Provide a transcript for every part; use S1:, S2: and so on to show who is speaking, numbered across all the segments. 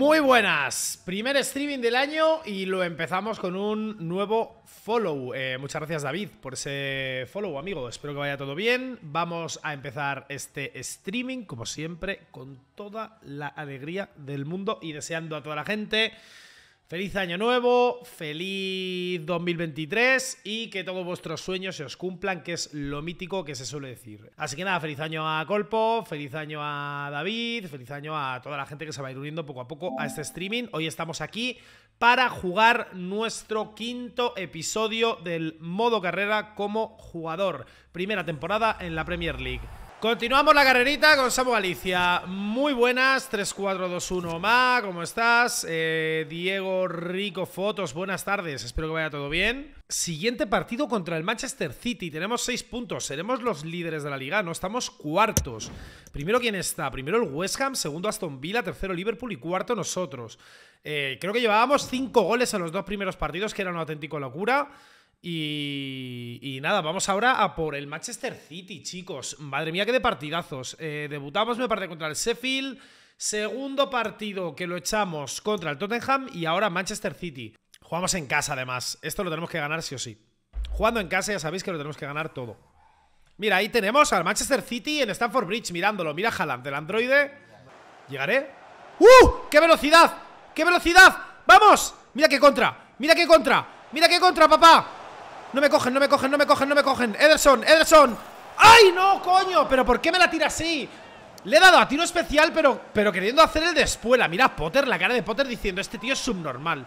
S1: Muy buenas, primer streaming del año y lo empezamos con un nuevo follow. Eh, muchas gracias David por ese follow, amigo. Espero que vaya todo bien. Vamos a empezar este streaming, como siempre, con toda la alegría del mundo y deseando a toda la gente Feliz año nuevo, feliz 2023 y que todos vuestros sueños se os cumplan, que es lo mítico que se suele decir. Así que nada, feliz año a Colpo, feliz año a David, feliz año a toda la gente que se va a ir uniendo poco a poco a este streaming. Hoy estamos aquí para jugar nuestro quinto episodio del modo carrera como jugador. Primera temporada en la Premier League. Continuamos la carrerita con Samu Galicia. Muy buenas, 3421 Ma, ¿cómo estás? Eh, Diego Rico Fotos, buenas tardes, espero que vaya todo bien. Siguiente partido contra el Manchester City, tenemos 6 puntos, seremos los líderes de la liga, no estamos cuartos. Primero, ¿quién está? Primero el West Ham, segundo Aston Villa, tercero Liverpool y cuarto nosotros. Eh, creo que llevábamos 5 goles en los dos primeros partidos, que era una auténtica locura. Y, nada, vamos ahora a por el Manchester City, chicos. Madre mía, qué de partidazos. Eh, debutamos me parte contra el Sheffield. Segundo partido que lo echamos contra el Tottenham y ahora Manchester City. Jugamos en casa, además. Esto lo tenemos que ganar sí o sí. Jugando en casa ya sabéis que lo tenemos que ganar todo. Mira, ahí tenemos al Manchester City en Stamford Bridge mirándolo. Mira Haaland, del androide. ¿Llegaré? ¡Uh! ¡Qué velocidad! ¡Qué velocidad! ¡Vamos! ¡Mira qué contra! ¡Mira qué contra! ¡Mira qué contra, papá! No me cogen, no me cogen, no me cogen, no me cogen Ederson, Ederson ¡Ay, no, coño! ¿Pero por qué me la tira así? Le he dado a tiro especial, pero, pero queriendo hacer el de espuela Mira Potter, la cara de Potter diciendo Este tío es subnormal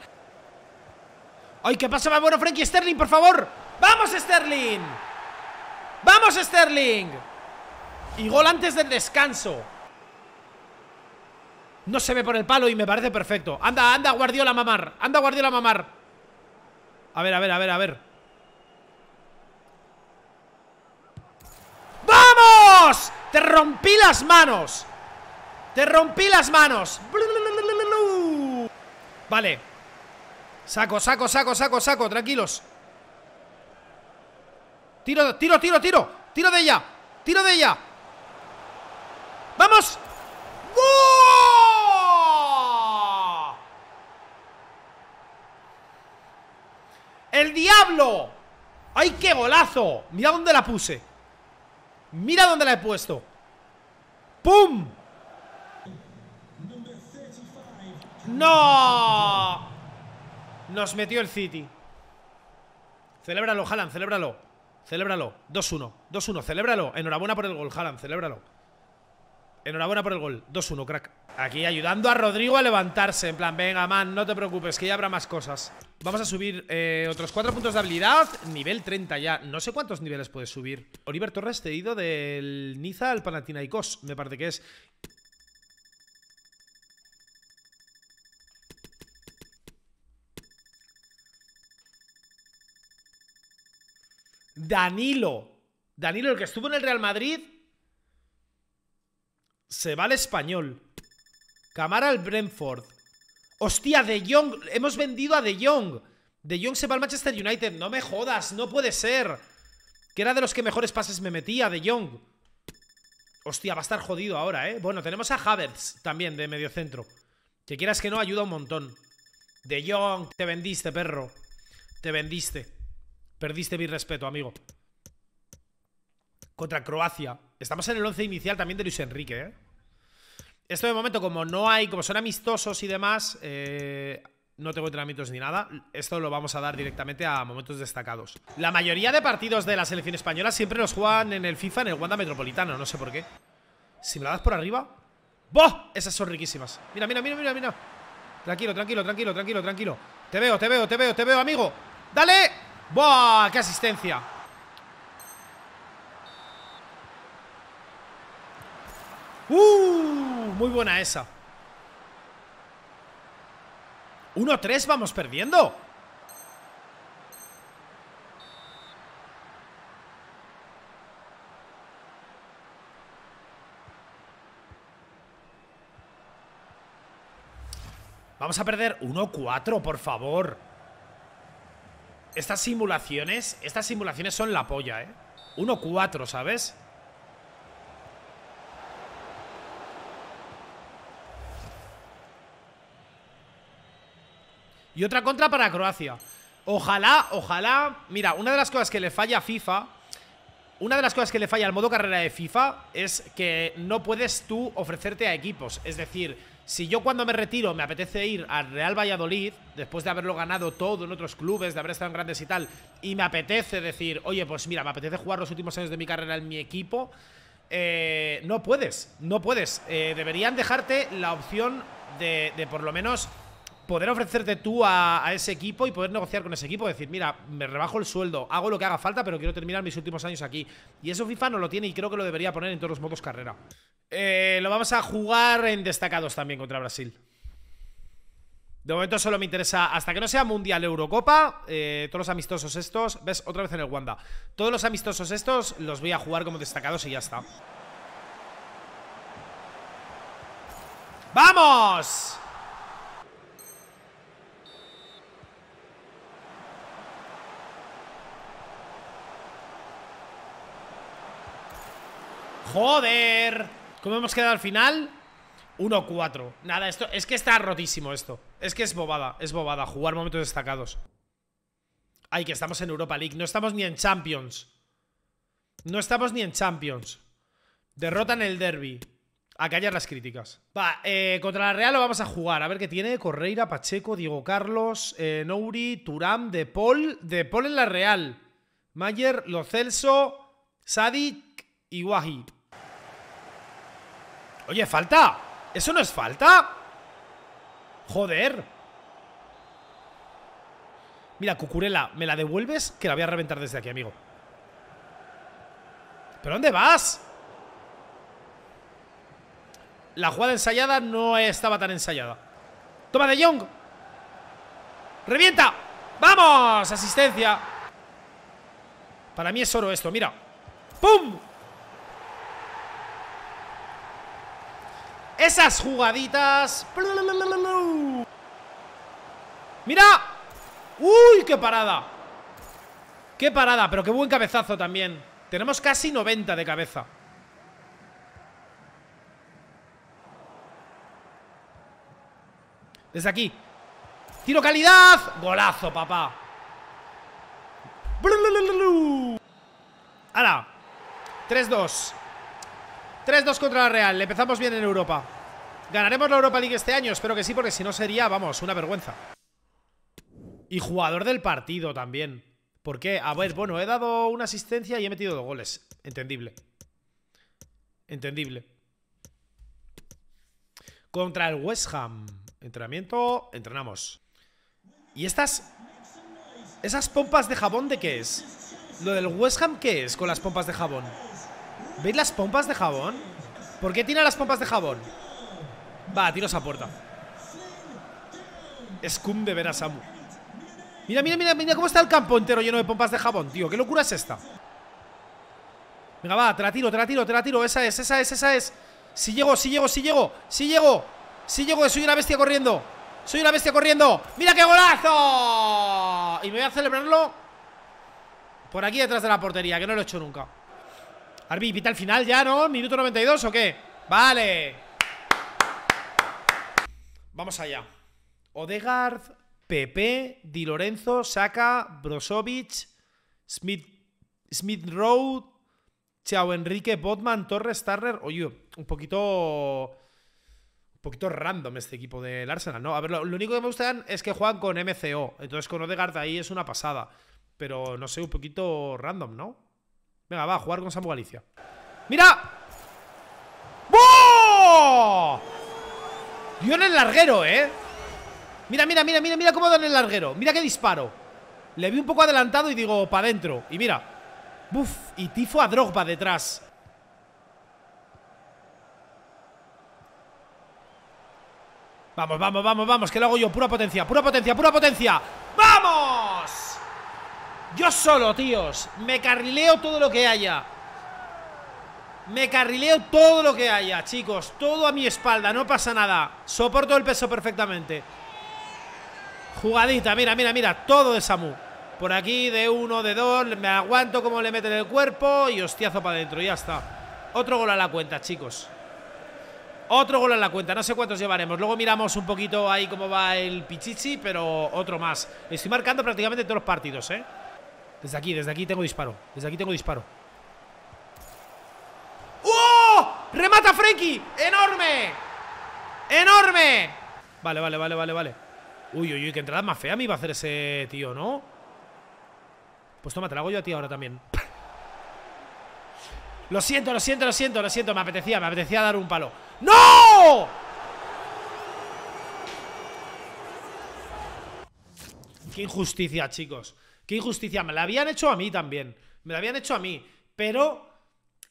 S1: ¡Ay, qué pasa, va bueno, Frankie Sterling, por favor! ¡Vamos, Sterling! ¡Vamos, Sterling! Y gol antes del descanso No se ve por el palo y me parece perfecto Anda, anda, Guardiola mamar Anda, Guardiola mamar A ver, a ver, a ver, a ver Te rompí las manos. Te rompí las manos. Vale. Saco, saco, saco, saco, saco. Tranquilos. Tiro, tiro, tiro, tiro. Tiro de ella. Tiro de ella. ¡Vamos! ¡El diablo! ¡Ay, qué golazo! Mira dónde la puse. Mira dónde la he puesto. ¡Pum! ¡No! Nos metió el City. Celébralo, Haaland, celébralo. Celébralo. 2-1. 2-1. Celébralo. Enhorabuena por el gol, Haaland. Celébralo. Enhorabuena por el gol. 2-1, crack. Aquí ayudando a Rodrigo a levantarse. En plan, venga, man, no te preocupes, que ya habrá más cosas. Vamos a subir eh, otros cuatro puntos de habilidad. Nivel 30 ya. No sé cuántos niveles puedes subir. Oliver Torres cedido del Niza al Panathinaikos. Me parece que es. Danilo. Danilo, el que estuvo en el Real Madrid se va al español. Camara al Brentford. Hostia, De Jong. Hemos vendido a De Jong. De Jong se va al Manchester United. No me jodas, no puede ser. Que era de los que mejores pases me metía, De Jong. Hostia, va a estar jodido ahora, ¿eh? Bueno, tenemos a Havertz también de mediocentro. Que quieras que no, ayuda un montón. De Jong, te vendiste, perro. Te vendiste. Perdiste mi respeto, amigo. Contra Croacia. Estamos en el 11 inicial también de Luis Enrique, ¿eh? Esto de momento, como no hay, como son amistosos y demás, eh, no tengo entrenamientos ni nada. Esto lo vamos a dar directamente a momentos destacados. La mayoría de partidos de la selección española siempre los juegan en el FIFA, en el Wanda Metropolitano, no sé por qué. Si me la das por arriba... ¡Boh! Esas son riquísimas. Mira, mira, mira, mira, mira. Tranquilo, tranquilo, tranquilo, tranquilo, tranquilo. Te veo, te veo, te veo, te veo, amigo. ¡Dale! ¡Boah! ¡Qué asistencia! muy buena esa. 1-3, vamos perdiendo. Vamos a perder 1-4, por favor. Estas simulaciones, estas simulaciones son la polla, ¿eh? 1-4, ¿sabes? otra contra para Croacia. Ojalá, ojalá... Mira, una de las cosas que le falla a FIFA... Una de las cosas que le falla al modo carrera de FIFA es que no puedes tú ofrecerte a equipos. Es decir, si yo cuando me retiro me apetece ir al Real Valladolid, después de haberlo ganado todo en otros clubes, de haber estado en grandes y tal, y me apetece decir, oye, pues mira, me apetece jugar los últimos años de mi carrera en mi equipo, eh, no puedes, no puedes. Eh, deberían dejarte la opción de, de por lo menos poder ofrecerte tú a, ese equipo y poder negociar con ese equipo. Decir, mira, me rebajo el sueldo, hago lo que haga falta, pero quiero terminar mis últimos años aquí. Y eso FIFA no lo tiene y creo que lo debería poner en todos los modos carrera. Eh, lo vamos a jugar en destacados también contra Brasil. De momento solo me interesa, hasta que no sea Mundial Eurocopa, eh, todos los amistosos estos, ves, otra vez en el Wanda. Todos los amistosos estos los voy a jugar como destacados y ya está. ¡Vamos! ¡Joder! ¿Cómo hemos quedado al final? 1-4 Nada, esto es que está rotísimo esto Es que es bobada, es bobada Jugar momentos destacados Ay, que estamos en Europa League No estamos ni en Champions No estamos ni en Champions Derrotan el derby a callar las críticas. Va, eh, contra la Real lo vamos a jugar. A ver qué tiene. Correira, Pacheco, Diego Carlos, eh, Nouri, Turam, De Paul. De Paul en la Real. Mayer, Lo Celso, Sadik y Wahi. Oye, falta. ¿Eso no es falta? Joder. Mira, Cucurela, ¿me la devuelves? Que la voy a reventar desde aquí, amigo. ¿Pero dónde vas? La jugada ensayada no estaba tan ensayada. Toma de Young. ¡Revienta! ¡Vamos! Asistencia. Para mí es oro esto, mira. ¡Pum! Esas jugaditas. ¡Mira! ¡Uy, qué parada! ¡Qué parada! Pero qué buen cabezazo también. Tenemos casi 90 de cabeza. Desde aquí. ¡Tiro calidad! ¡Golazo, papá! ¡Ahora! 3-2 contra la Real, empezamos bien en Europa. ¿Ganaremos la Europa League este año? Espero que sí, porque si no sería, vamos, una vergüenza. Y jugador del partido también. ¿Por qué? A ver, bueno, he dado una asistencia y he metido dos goles. Entendible. Entendible. Contra el West Ham. Entrenamiento, entrenamos. ¿Y estas? ¿Esas pompas de jabón de qué es? ¿Lo del West Ham qué es con las pompas de jabón? ¿Veis las pompas de jabón? ¿Por qué tira las pompas de jabón? Va, tiros esa puerta escumbe de ver a Samu Mira, mira, mira, mira cómo está el campo entero lleno de pompas de jabón, tío ¿Qué locura es esta? Venga, va, te la tiro, te la tiro, te la tiro Esa es, esa es, esa es Si llego, si llego, si llego, si llego Si llego, soy una bestia corriendo Soy una bestia corriendo ¡Mira qué golazo! Y me voy a celebrarlo Por aquí detrás de la portería, que no lo he hecho nunca Arbi, pita al final ya, ¿no? ¿Minuto 92 o qué? Vale. Vamos allá. Odegaard, Pepe, Di Lorenzo, Saka, Brozovic, Smith, Smith Road, Chao Enrique, Botman, Torres, Tarrer Oye, un poquito. Un poquito random este equipo del Arsenal, ¿no? A ver, lo, único que me gustan es que juegan con MCO. Entonces con Odegaard ahí es una pasada. Pero no sé, un poquito random, ¿no? Venga, va a jugar con Samu Galicia. ¡Mira! ¡Boo! Dio en el larguero, ¿eh? Mira, mira, mira, mira, mira cómo da en el larguero. Mira qué disparo. Le vi un poco adelantado y digo, para adentro. Y mira. Buf, y tifo a Drogba detrás. Vamos, vamos, vamos, vamos, que lo hago yo. Pura potencia, pura potencia, pura potencia. ¡Vamos! Yo solo, tíos. Me carrileo todo lo que haya. Me carrileo todo lo que haya, chicos. Todo a mi espalda, no pasa nada. Soporto el peso perfectamente. Jugadita, mira, mira, mira. Todo de Samu. Por aquí, de uno, de dos. Me aguanto como le meten el cuerpo y hostiazo para adentro. Ya está. Otro gol a la cuenta, chicos. Otro gol a la cuenta, no sé cuántos llevaremos. Luego miramos un poquito ahí cómo va el Pichichi, pero otro más. Estoy marcando prácticamente todos los partidos, ¿eh? Desde aquí, desde aquí tengo disparo. Desde aquí tengo disparo. ¡Oh! ¡Remata Frenkie! ¡Enorme! ¡Enorme! Vale, vale, vale, vale, vale. Uy, uy, uy, qué entrada más fea me iba a hacer ese tío, ¿no? Pues toma, te la yo a ti ahora también. Lo siento, lo siento, lo siento, lo siento. Me apetecía, me apetecía dar un palo. ¡No! Qué injusticia, chicos. Qué injusticia. Me la habían hecho a mí también. Me la habían hecho a mí. Pero,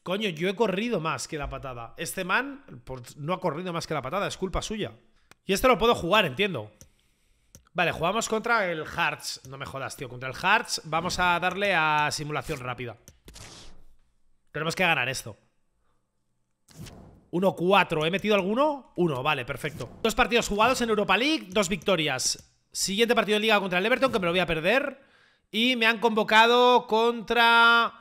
S1: coño, yo he corrido más que la patada. Este man no ha corrido más que la patada. Es culpa suya. Y esto lo puedo jugar, entiendo. Vale, jugamos contra el Hearts. No me jodas, tío. Contra el Hearts vamos a darle a simulación rápida. Tenemos que ganar esto. 1-4. ¿He metido alguno? 1, vale, perfecto. Dos partidos jugados en Europa League, dos victorias. Siguiente partido en liga contra el Everton, que me lo voy a perder. Y me han convocado contra...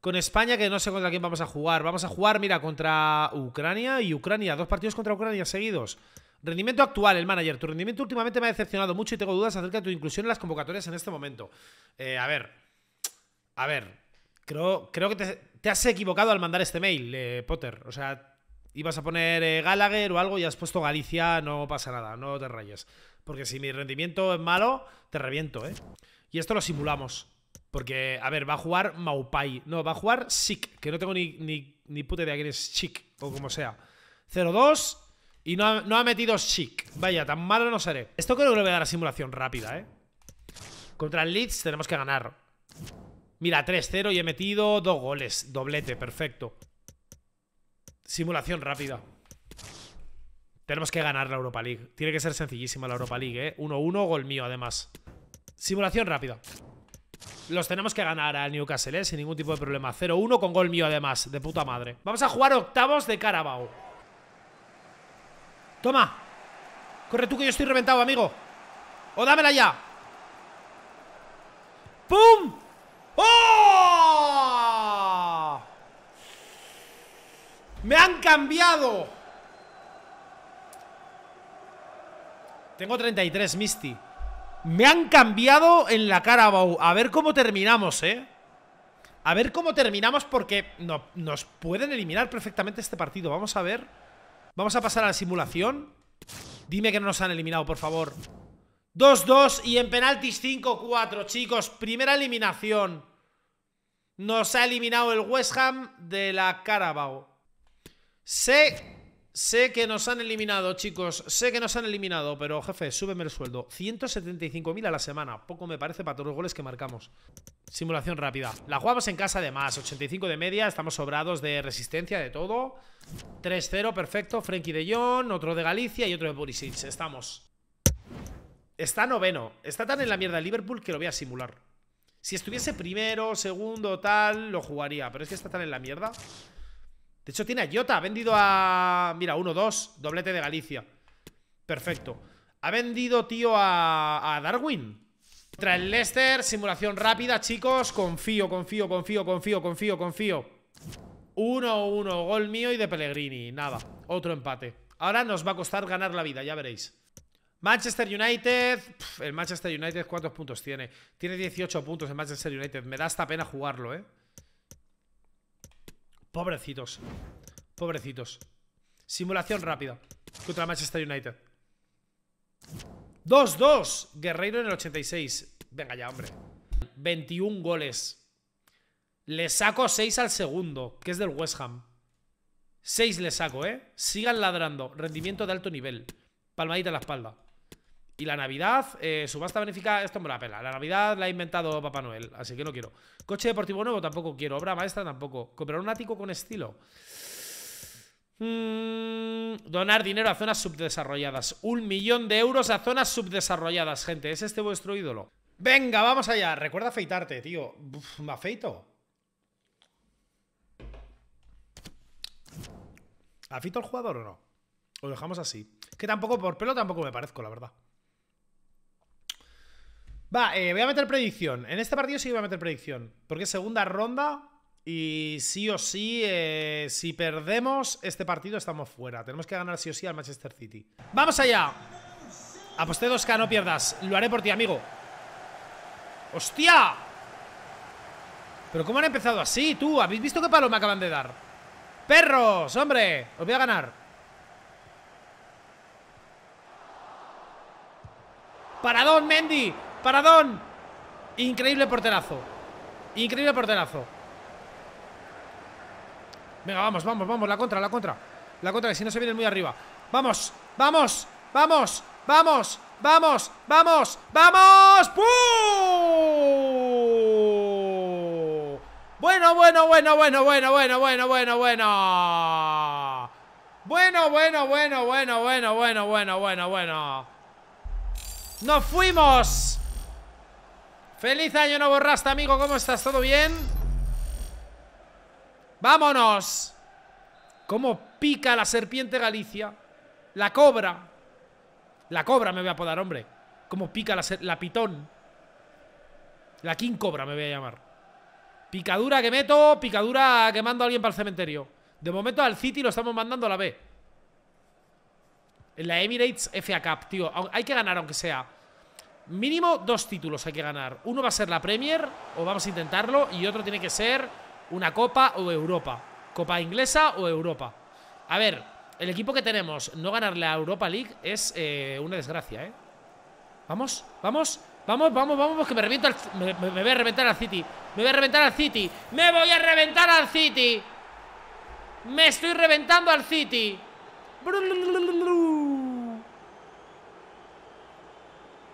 S1: Con España, que no sé contra quién vamos a jugar. Vamos a jugar, mira, contra Ucrania y Ucrania. Dos partidos contra Ucrania seguidos. Rendimiento actual, el manager. Tu rendimiento últimamente me ha decepcionado mucho y tengo dudas acerca de tu inclusión en las convocatorias en este momento. Eh, a ver. A ver. Creo, creo que te, has equivocado al mandar este mail, eh, Potter. O sea, ibas a poner eh, Gallagher o algo y has puesto Galicia. No pasa nada, no te rayes. Porque si mi rendimiento es malo, te reviento, ¿eh? Y esto lo simulamos. Porque, a ver, va a jugar Maupai. No, va a jugar Sik, que no tengo ni, ni, ni puta idea quién es Chic o como sea. 0-2 y no ha, no ha metido Chic Vaya, tan malo no seré. Esto creo que lo voy a dar a simulación rápida, ¿eh? Contra el Leeds tenemos que ganar. Mira, 3-0 y he metido dos goles. Doblete, perfecto. Simulación rápida. Tenemos que ganar la Europa League. Tiene que ser sencillísima la Europa League, ¿eh? 1-1, gol mío, además. Simulación rápida. Los tenemos que ganar al Newcastle, ¿eh? Sin ningún tipo de problema. 0-1 con gol mío, además. De puta madre. Vamos a jugar octavos de Carabao. Toma. Corre tú que yo estoy reventado, amigo. O dámela ya. ¡Pum! ¡Oh! ¡Me han cambiado! Tengo 33, Misty. Me han cambiado en la cara, A ver cómo terminamos, ¿eh? A ver cómo terminamos porque no, nos pueden eliminar perfectamente este partido. Vamos a ver. Vamos a pasar a la simulación. Dime que no nos han eliminado, por favor. 2-2 y en penaltis 5-4, chicos. Primera eliminación. Nos ha eliminado el West Ham de la Carabao. Se Sé que nos han eliminado, chicos. Sé que nos han eliminado, pero jefe, súbeme el sueldo. 175.000 a la semana. Poco me parece para todos los goles que marcamos. Simulación rápida. La jugamos en casa además. 85 de media. Estamos sobrados de resistencia, de todo. 3-0, perfecto. Frenkie de Jong, otro de Galicia y otro de Borisic. Estamos. Está noveno. Está tan en la mierda Liverpool que lo voy a simular. Si estuviese primero, segundo, tal, lo jugaría. Pero es que está tan en la mierda de hecho, tiene a Jota. Ha vendido a... Mira, 1-2. Doblete de Galicia. Perfecto. Ha vendido, tío, a, Darwin. Trae el Leicester, simulación rápida, chicos. Confío, confío, confío, confío, confío, confío. 1-1, gol mío y de Pellegrini. Nada, otro empate. Ahora nos va a costar ganar la vida, ya veréis. Manchester United. el Manchester United, ¿cuántos puntos tiene? Tiene 18 puntos el Manchester United. Me da hasta pena jugarlo, ¿eh? Pobrecitos. Pobrecitos. Simulación rápida. Contra Manchester United. 2-2. Guerreiro en el 86. Venga ya, hombre. 21 goles. Le saco 6 al segundo, que es del West Ham. 6 le saco, ¿eh? Sigan ladrando. Rendimiento de alto nivel. Palmadita en la espalda. Y la Navidad, eh, subasta benéfica, esto me la pela. La Navidad la ha inventado Papá Noel, así que no quiero. Coche deportivo nuevo tampoco quiero. Obra maestra tampoco. Comprar un ático con estilo. Mm, donar dinero a zonas subdesarrolladas. Un millón de euros a zonas subdesarrolladas, gente. ¿Es este vuestro ídolo? Venga, vamos allá. Recuerda afeitarte, tío. me afeito. ¿Afito el jugador o no? Lo dejamos así. Que tampoco, por pelo tampoco me parezco, la verdad. Eh, voy a meter predicción. En este partido sí voy a meter predicción. Porque es segunda ronda y sí o sí, eh, si perdemos este partido estamos fuera. Tenemos que ganar sí o sí al Manchester City. ¡Vamos allá! Aposté 2K, no pierdas. Lo haré por ti, amigo. ¡Hostia! ¿Pero cómo han empezado así, tú? ¿Habéis visto qué palo me acaban de dar? ¡Perros, hombre! Os voy a ganar. ¡Paradón, Mendy! Paradón. Increíble porterazo. Increíble porterazo. Venga, vamos, vamos, vamos. La contra, la contra. La contra, que si no se viene muy arriba. Vamos, vamos, vamos, vamos, vamos, vamos, vamos. ¡Pum! Bueno, bueno, bueno, bueno, bueno, bueno, bueno, bueno, bueno. Bueno, bueno, bueno, bueno, bueno, bueno, bueno, bueno, bueno. ¡Nos fuimos! Feliz año nuevo Rasta, amigo ¿Cómo estás? ¿Todo bien? ¡Vámonos! ¿Cómo pica la serpiente Galicia? La cobra La cobra me voy a apodar, hombre ¿Cómo pica la, la pitón? La king cobra me voy a llamar Picadura que meto Picadura que mando a alguien para el cementerio De momento al City lo estamos mandando a la B En la Emirates FA Cup, tío Hay que ganar aunque sea Mínimo dos títulos hay que ganar. Uno va a ser la Premier, o vamos a intentarlo, y otro tiene que ser una Copa o Europa. Copa inglesa o Europa. A ver, el equipo que tenemos, no ganarle a Europa League es eh, una desgracia, ¿eh? Vamos, vamos, vamos, vamos, vamos, que me reviento al, me, voy a reventar al City. Me voy a reventar al City. ¡Me voy a reventar al City! ¡Me estoy reventando al City!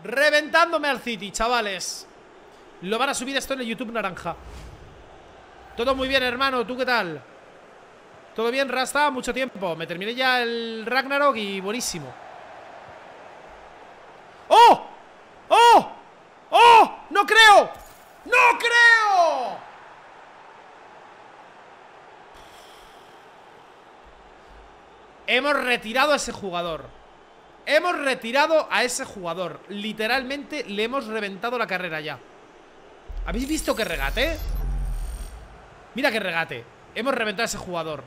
S1: Reventándome al City, chavales Lo van a subir esto en el YouTube naranja Todo muy bien, hermano, ¿tú qué tal? ¿Todo bien, Rasta? Mucho tiempo Me terminé ya el Ragnarok y buenísimo ¡Oh! ¡Oh! ¡Oh! ¡No creo! ¡No creo! Hemos retirado a ese jugador Hemos retirado a ese jugador Literalmente le hemos reventado la carrera ya ¿Habéis visto qué regate? Mira qué regate Hemos reventado a ese jugador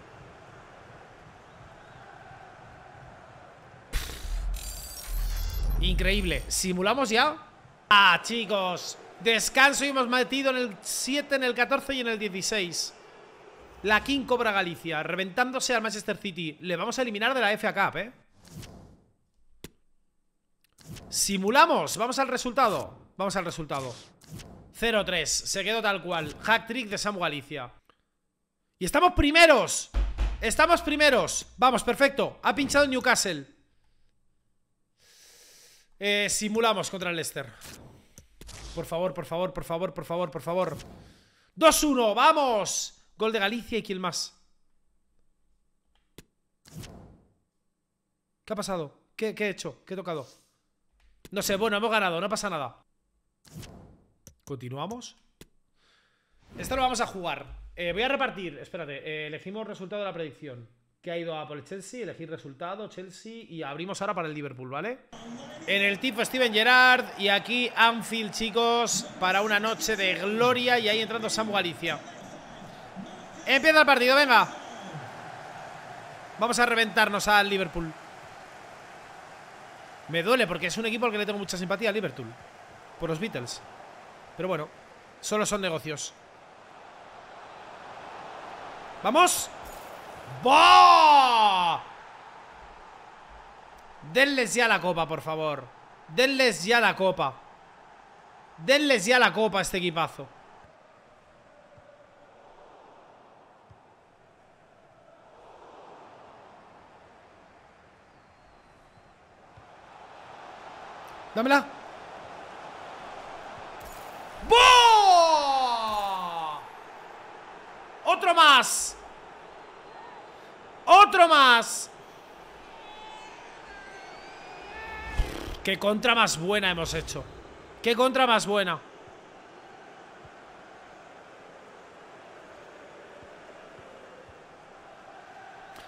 S1: Increíble ¿Simulamos ya? Ah, chicos Descanso y hemos metido en el 7, en el 14 y en el 16 La King Cobra Galicia Reventándose al Manchester City Le vamos a eliminar de la FA Cup, eh Simulamos, vamos al resultado Vamos al resultado 0-3, se quedó tal cual Hack trick de Samu Galicia Y estamos primeros Estamos primeros, vamos, perfecto Ha pinchado Newcastle eh, Simulamos contra el Leicester Por favor, por favor, por favor, por favor, por favor 2-1, vamos Gol de Galicia y quién más ¿Qué ha pasado? ¿Qué, he hecho? ¿Qué he tocado? No sé, bueno, hemos ganado, no pasa nada Continuamos Esto lo vamos a jugar eh, Voy a repartir, espérate eh, Elegimos resultado de la predicción Que ha ido a por el Chelsea, elegir resultado, Chelsea Y abrimos ahora para el Liverpool, ¿vale? En el tipo Steven Gerrard Y aquí Anfield, chicos Para una noche de gloria Y ahí entrando Samu Galicia Empieza el partido, venga Vamos a reventarnos al Liverpool me duele porque es un equipo al que le tengo mucha simpatía, Liverpool. Por los Beatles. Pero bueno, solo son negocios. ¡Vamos! va. Denles ya la copa, por favor. Denles ya la copa. Denles ya la copa a este equipazo. Dámela. Otro más. Otro más. Qué contra más buena hemos hecho. Qué contra más buena.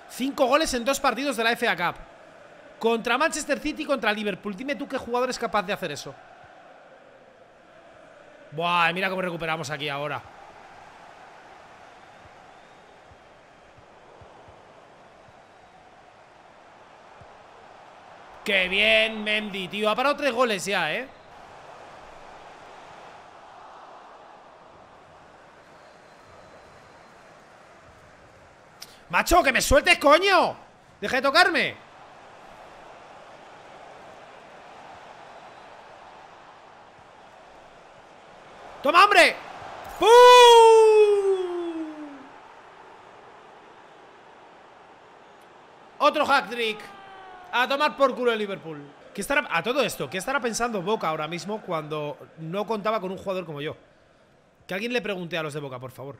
S1: Cinco goles en dos partidos de la FA Cup. Contra Manchester City, contra Liverpool. Dime tú qué jugador es capaz de hacer eso. Buah, mira cómo recuperamos aquí ahora. ¡Qué bien, Mendy, tío! Ha parado tres goles ya, ¿eh? ¡Macho, que me sueltes, coño! ¡Deja de tocarme! ¡Toma, hombre! ¡Pum! Otro hack trick. A tomar por culo el Liverpool. ¿Qué estará, a todo esto, ¿qué estará pensando Boca ahora mismo cuando no contaba con un jugador como yo? Que alguien le pregunte a los de Boca, por favor.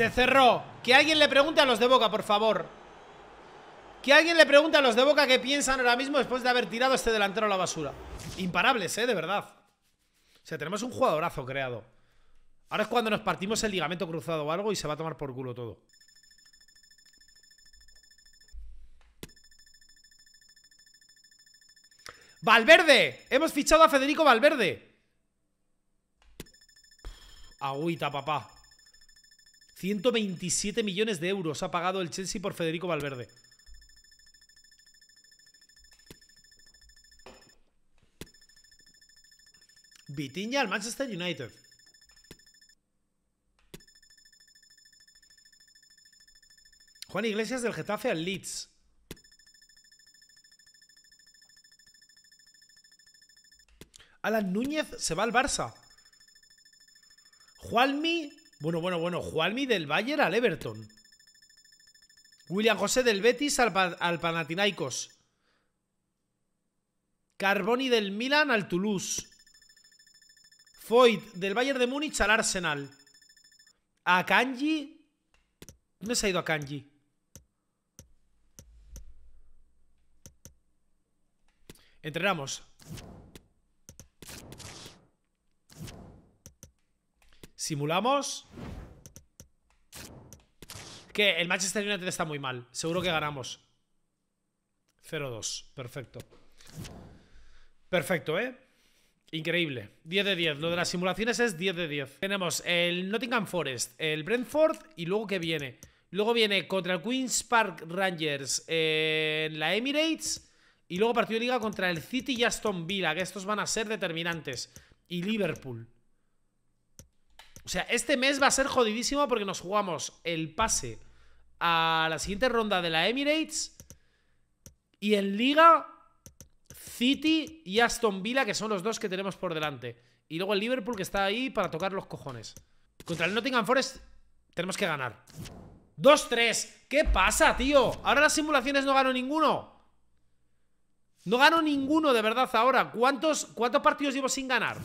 S1: Se cerró. Que alguien le pregunte a los de Boca, por favor. Que alguien le pregunte a los de Boca qué piensan ahora mismo después de haber tirado este delantero a la basura. Imparables, ¿eh? De verdad. O sea, tenemos un jugadorazo creado. Ahora es cuando nos partimos el ligamento cruzado o algo y se va a tomar por culo todo. ¡Valverde! Hemos fichado a Federico Valverde. Agüita, papá. 127 millones de euros ha pagado el Chelsea por Federico Valverde. Vitinha al Manchester United. Juan Iglesias del Getafe al Leeds. Alan Núñez se va al Barça. Juanmi bueno, bueno, bueno. Juanmi del Bayern al Everton. William José del Betis al, al Panathinaikos. Carboni del Milan al Toulouse. Foyt del Bayern de Múnich al Arsenal. A Kanji. ¿Dónde se ha ido a Kanji? Entrenamos. Simulamos. Que el Manchester United está muy mal. Seguro que ganamos. 0-2. Perfecto. Perfecto, ¿eh? Increíble. 10 de 10. Lo de las simulaciones es 10 de 10. Tenemos el Nottingham Forest, el Brentford y luego que viene. Luego viene contra el Queen's Park Rangers eh, en la Emirates. Y luego partido de liga contra el City y Aston Villa, que estos van a ser determinantes. Y Liverpool. O sea, este mes va a ser jodidísimo porque nos jugamos el pase a la siguiente ronda de la Emirates y en Liga City y Aston Villa, que son los dos que tenemos por delante. Y luego el Liverpool que está ahí para tocar los cojones. Contra el Nottingham Forest tenemos que ganar. 2-3. ¿Qué pasa, tío? Ahora las simulaciones no gano ninguno. No gano ninguno, de verdad, ahora. ¿Cuántos, ¿Cuántos partidos llevo sin ganar?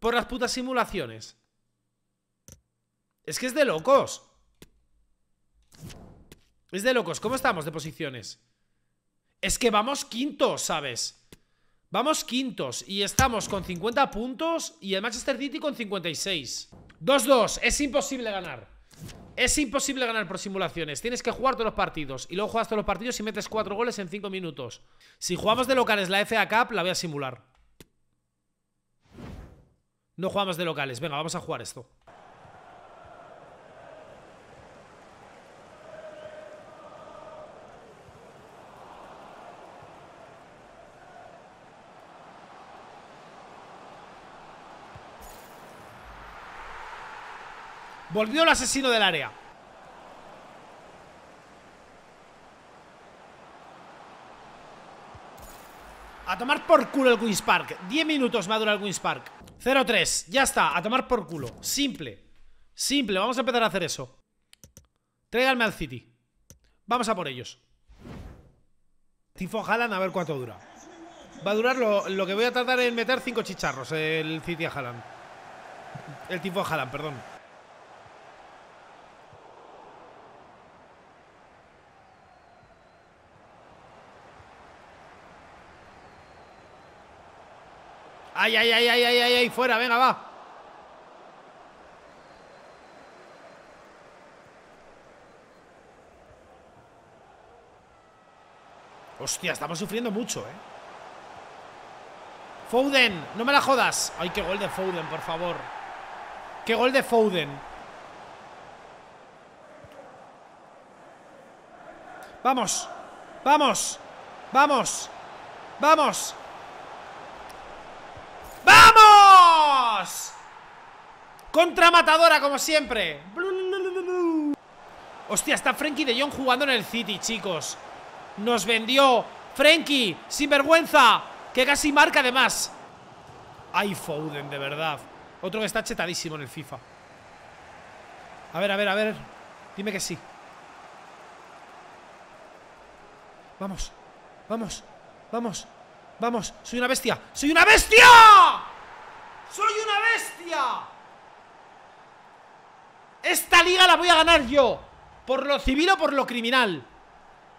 S1: por las putas simulaciones. Es que es de locos. Es de locos. ¿Cómo estamos de posiciones? Es que vamos quintos, ¿sabes? Vamos quintos y estamos con 50 puntos y el Manchester City con 56. 2-2. Es imposible ganar. Es imposible ganar por simulaciones. Tienes que jugar todos los partidos. Y luego juegas todos los partidos y metes 4 goles en 5 minutos. Si jugamos de locales la FA Cup, la voy a simular. No jugamos de locales. Venga, vamos a jugar esto. Volvió el asesino del área. A tomar por culo el Queen's Park. 10 minutos me ha el Queen's Park. 0-3, ya está, a tomar por culo Simple, simple, vamos a empezar a hacer eso Tráiganme al City Vamos a por ellos Tifo Halan, a ver cuánto dura Va a durar lo, que voy a tratar en meter cinco chicharros El City a Haaland El Tifo a perdón Ay, ay, ay, ay, ay, ay, fuera, venga, va. Hostia, estamos sufriendo mucho, eh. Foden, no me la jodas. Ay, qué gol de Foden, por favor. Qué gol de Foden. Vamos, vamos, vamos, vamos. Contra matadora, como siempre. Hostia, está Frenkie de Jong jugando en el City, chicos. Nos vendió Frenkie, sin vergüenza, que casi marca además. Ay, Foden, de verdad. Otro que está chetadísimo en el FIFA. A ver, a ver, a ver. Dime que sí. Vamos, vamos, vamos, vamos. Soy una bestia, soy una bestia. ¡Soy una bestia! Esta liga la voy a ganar yo. Por lo civil o por lo criminal.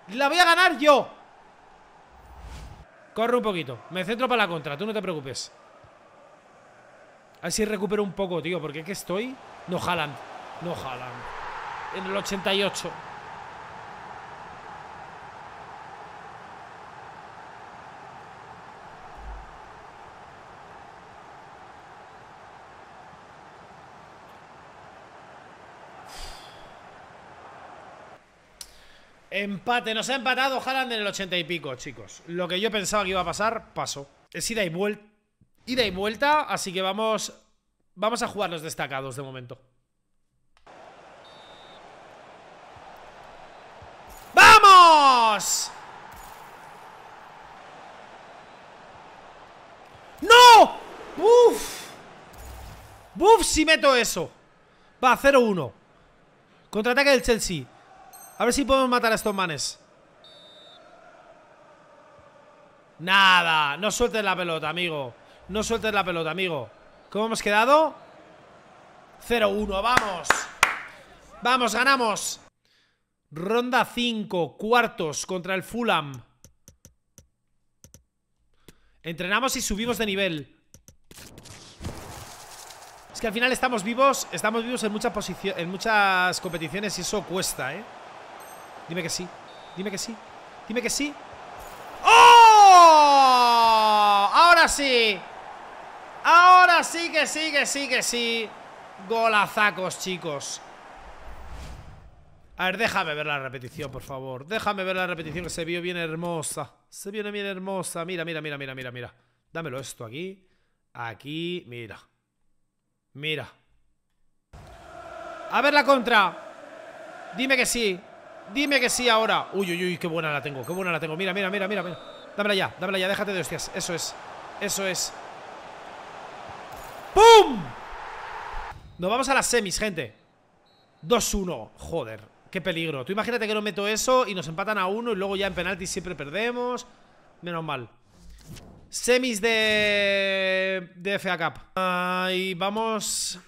S1: La voy a ganar yo. Corre un poquito. Me centro para la contra, tú no te preocupes. Así recupero un poco, tío, porque es que estoy... No jalan. No jalan. En el 88. Empate, nos ha empatado Haaland en el 80 y pico, chicos. Lo que yo pensaba que iba a pasar, pasó. Es ida y vuelta. Ida y vuelta, así que vamos. Vamos a jugar los destacados de momento. ¡Vamos! ¡No! ¡Uf! ¡Buf! Si meto eso. Va, 0-1. Contraataque del Chelsea. A ver si podemos matar a estos manes. Nada. No sueltes la pelota, amigo. No sueltes la pelota, amigo. ¿Cómo hemos quedado? 0-1. Vamos. Vamos, ganamos. Ronda 5, cuartos contra el Fulham. Entrenamos y subimos de nivel. Es que al final estamos vivos, estamos vivos en muchas, en muchas competiciones y eso cuesta, ¿eh? Dime que sí. Dime que sí. Dime que sí. ¡Oh! Ahora sí. Ahora sí que sí, que sí, que sí. Golazacos, chicos. A ver, déjame ver la repetición, por favor. Déjame ver la repetición que se vio bien hermosa. Se vio bien hermosa. Mira, mira, mira, mira, mira, mira. Dámelo esto aquí. Aquí, mira. Mira. A ver la contra. Dime que sí. Dime que sí ahora. Uy, uy, uy, qué buena la tengo, qué buena la tengo. Mira, mira, mira, mira. mira. Dámela ya, dámela ya, déjate de hostias. Eso es, eso es. ¡Pum! Nos vamos a las semis, gente. 2-1, joder, qué peligro. Tú imagínate que no meto eso y nos empatan a uno y luego ya en penaltis siempre perdemos. Menos mal. Semis de, de FA Cup. Ahí vamos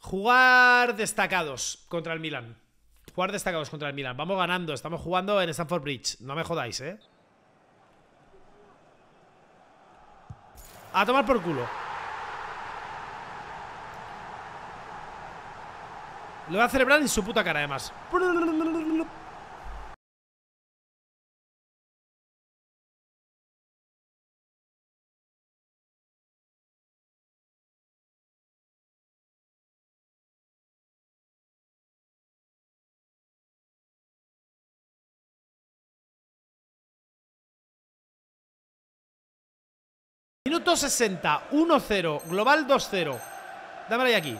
S1: Jugar destacados contra el Milan. Jugar destacados contra el Milan. Vamos ganando. Estamos jugando en Stamford Bridge. No me jodáis, ¿eh? A tomar por culo. Lo voy a celebrar en su puta cara, además. 160, 1-0, global 2-0. Dámelo ahí aquí.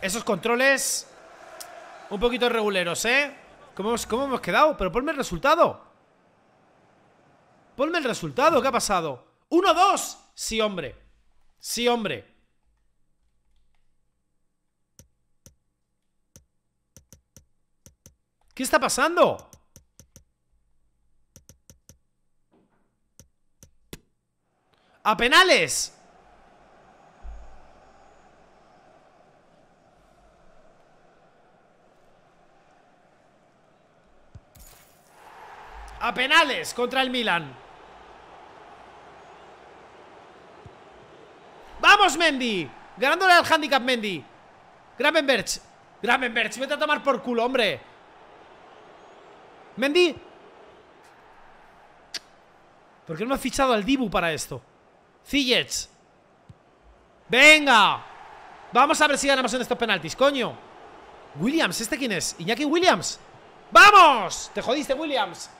S1: Esos controles un poquito reguleros, ¿eh? ¿Cómo ¿Cómo hemos quedado? Pero ponme el resultado. Ponme el resultado, ¿qué ha pasado? ¡1-2! Sí, hombre. Sí, hombre. ¿Qué está pasando? ¡A penales! A penales contra el Milan. ¡Vamos, Mendy! Ganándole al handicap, Mendy. Gravenberch. Gravenberch, vete a tomar por culo, hombre. Mendy. ¿Por qué no ha fichado al Dibu para esto? Zillets. Venga. Vamos a ver si ganamos en estos penaltis, coño. Williams, ¿este quién es? Iñaki Williams. ¡Vamos! Te jodiste, Williams.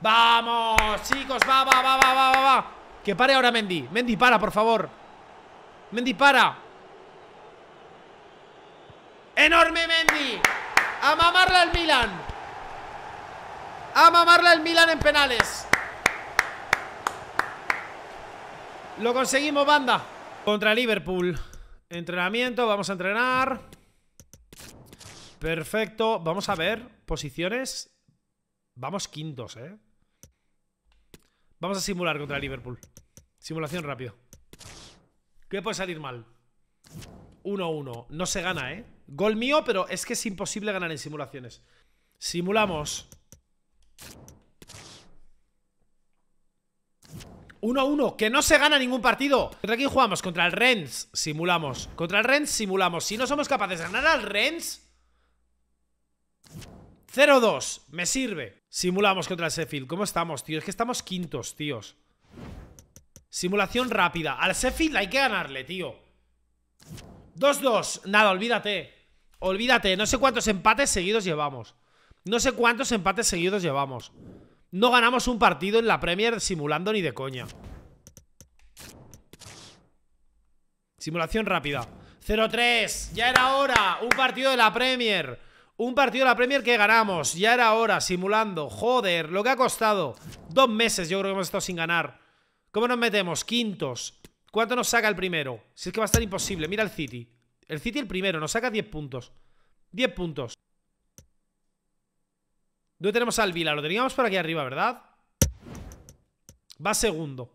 S1: ¡Vamos, chicos! ¡Va, va, va, va, va, va! Que pare ahora Mendy. Mendy, para, por favor. Mendy, para. ¡Enorme Mendy! ¡A mamarla al Milan! ¡A mamarla el Milan en penales! Lo conseguimos, banda. Contra Liverpool. Entrenamiento, vamos a entrenar. Perfecto. Vamos a ver posiciones. Vamos quintos, ¿eh? Vamos a simular contra Liverpool. Simulación rápido. ¿Qué puede salir mal? 1-1. No se gana, ¿eh? Gol mío, pero es que es imposible ganar en simulaciones. Simulamos. 1 1, que no se gana ningún partido ¿Contra quién jugamos? Contra el Rennes Simulamos, contra el Rennes simulamos Si no somos capaces de ganar al Rennes 0-2, me sirve Simulamos contra el Sheffield, ¿cómo estamos, tío? Es que estamos quintos, tíos Simulación rápida Al Sheffield hay que ganarle, tío 2-2, nada, olvídate Olvídate, no sé cuántos empates seguidos llevamos No sé cuántos empates seguidos llevamos no ganamos un partido en la Premier simulando ni de coña. Simulación rápida. 0-3. Ya era hora. Un partido de la Premier. Un partido de la Premier que ganamos. Ya era hora. Simulando. Joder, lo que ha costado. Dos meses yo creo que hemos estado sin ganar. ¿Cómo nos metemos? Quintos. ¿Cuánto nos saca el primero? Si es que va a estar imposible. Mira el City. El City el primero. Nos saca 10 puntos. 10 puntos. ¿Dónde tenemos al Vila, lo teníamos por aquí arriba, ¿verdad? Va segundo.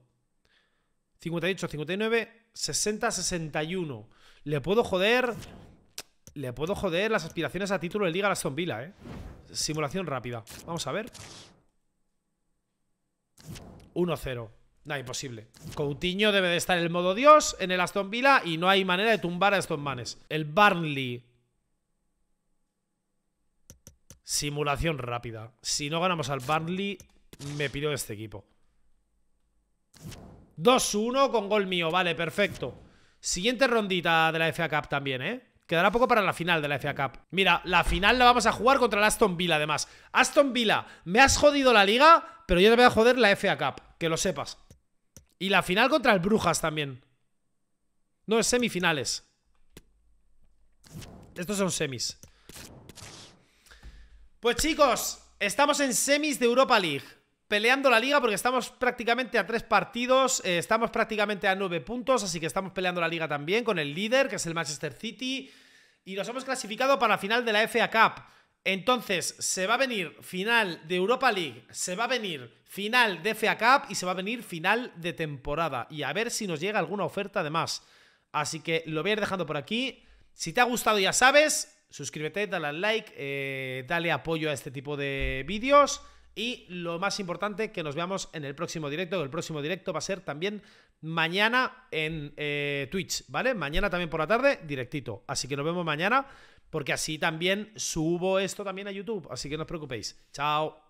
S1: 58, 59, 60, 61. Le puedo joder. Le puedo joder las aspiraciones a título de Liga a la Aston Villa, ¿eh? Simulación rápida. Vamos a ver. 1-0. Nada, imposible. Coutinho debe de estar en el modo Dios en el Aston Villa y no hay manera de tumbar a estos Manes. El Barnley Simulación rápida. Si no ganamos al Burnley me pido este equipo. 2-1 con gol mío. Vale, perfecto. Siguiente rondita de la FA Cup también, ¿eh? Quedará poco para la final de la FA Cup. Mira, la final la vamos a jugar contra el Aston Villa, además. Aston Villa, me has jodido la liga, pero yo te voy a joder la FA Cup. Que lo sepas. Y la final contra el Brujas también. No, es semifinales. Estos son semis. Pues chicos, estamos en semis de Europa League. Peleando la liga porque estamos prácticamente a tres partidos, eh, estamos prácticamente a nueve puntos, así que estamos peleando la liga también con el líder, que es el Manchester City, y nos hemos clasificado para la final de la FA Cup. Entonces, se va a venir final de Europa League, se va a venir final de FA Cup y se va a venir final de temporada. Y a ver si nos llega alguna oferta de más. Así que lo voy a ir dejando por aquí. Si te ha gustado, ya sabes, suscríbete, dale al like, eh, dale apoyo a este tipo de vídeos. Y lo más importante, que nos veamos en el próximo directo. El próximo directo va a ser también mañana en eh, Twitch, ¿vale? Mañana también por la tarde, directito. Así que nos vemos mañana, porque así también subo esto también a YouTube. Así que no os preocupéis. Chao.